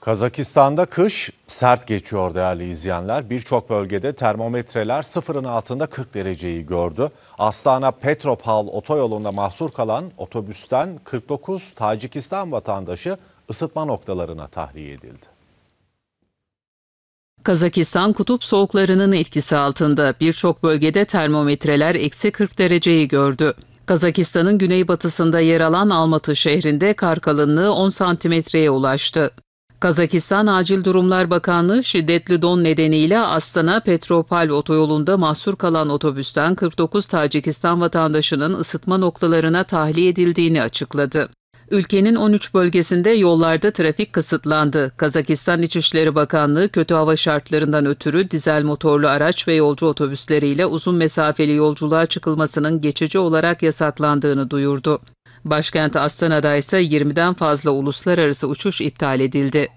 Kazakistan'da kış sert geçiyor değerli izleyenler. Birçok bölgede termometreler sıfırın altında 40 dereceyi gördü. Aslana Petropal otoyolunda mahsur kalan otobüsten 49 Tacikistan vatandaşı ısıtma noktalarına tahliye edildi. Kazakistan kutup soğuklarının etkisi altında birçok bölgede termometreler eksi 40 dereceyi gördü. Kazakistan'ın güneybatısında yer alan Almatı şehrinde kar kalınlığı 10 santimetreye ulaştı. Kazakistan Acil Durumlar Bakanlığı şiddetli don nedeniyle Astana Petropal otoyolunda mahsur kalan otobüsten 49 Tacikistan vatandaşının ısıtma noktalarına tahliye edildiğini açıkladı. Ülkenin 13 bölgesinde yollarda trafik kısıtlandı. Kazakistan İçişleri Bakanlığı kötü hava şartlarından ötürü dizel motorlu araç ve yolcu otobüsleriyle uzun mesafeli yolculuğa çıkılmasının geçici olarak yasaklandığını duyurdu. Başkent Astana'da ise 20'den fazla uluslararası uçuş iptal edildi.